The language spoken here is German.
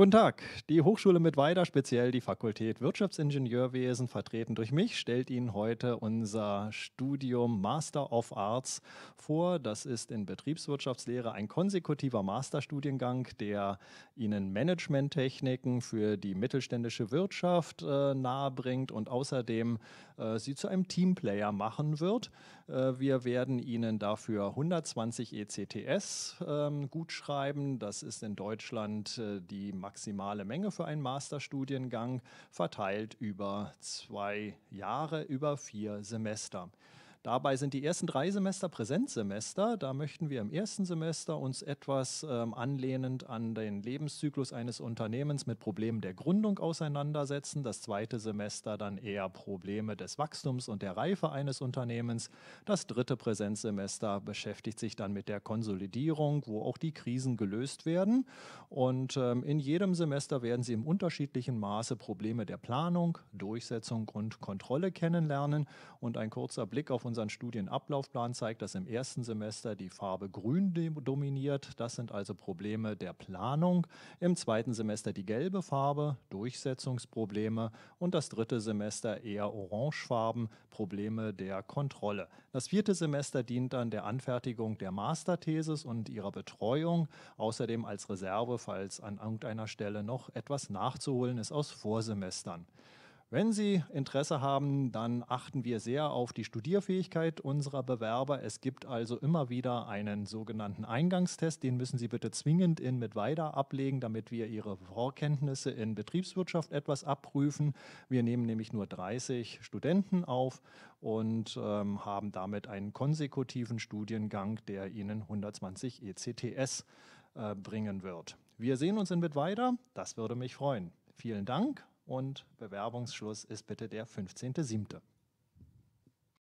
Guten Tag. Die Hochschule mit Weider, speziell die Fakultät Wirtschaftsingenieurwesen, vertreten durch mich, stellt Ihnen heute unser Studium Master of Arts vor. Das ist in Betriebswirtschaftslehre ein konsekutiver Masterstudiengang, der Ihnen Managementtechniken für die mittelständische Wirtschaft äh, nahebringt und außerdem äh, Sie zu einem Teamplayer machen wird. Äh, wir werden Ihnen dafür 120 ECTS ähm, gut schreiben. Das ist in Deutschland äh, die Maximum maximale Menge für einen Masterstudiengang verteilt über zwei Jahre, über vier Semester. Dabei sind die ersten drei Semester Präsenzsemester. Da möchten wir im ersten Semester uns etwas ähm, anlehnend an den Lebenszyklus eines Unternehmens mit Problemen der Gründung auseinandersetzen. Das zweite Semester dann eher Probleme des Wachstums und der Reife eines Unternehmens. Das dritte Präsenzsemester beschäftigt sich dann mit der Konsolidierung, wo auch die Krisen gelöst werden. Und ähm, in jedem Semester werden Sie im unterschiedlichen Maße Probleme der Planung, Durchsetzung und Kontrolle kennenlernen. Und ein kurzer Blick auf unseren Studienablaufplan zeigt, dass im ersten Semester die Farbe grün dominiert. Das sind also Probleme der Planung. Im zweiten Semester die gelbe Farbe, Durchsetzungsprobleme. Und das dritte Semester eher orangefarben, Probleme der Kontrolle. Das vierte Semester dient dann der Anfertigung der Masterthesis und ihrer Betreuung. Außerdem als Reserve, falls an irgendeiner Stelle noch etwas nachzuholen ist aus Vorsemestern. Wenn Sie Interesse haben, dann achten wir sehr auf die Studierfähigkeit unserer Bewerber. Es gibt also immer wieder einen sogenannten Eingangstest. Den müssen Sie bitte zwingend in Mitweida ablegen, damit wir Ihre Vorkenntnisse in Betriebswirtschaft etwas abprüfen. Wir nehmen nämlich nur 30 Studenten auf und ähm, haben damit einen konsekutiven Studiengang, der Ihnen 120 ECTS äh, bringen wird. Wir sehen uns in Mitweida. Das würde mich freuen. Vielen Dank und Bewerbungsschluss ist bitte der 15.07.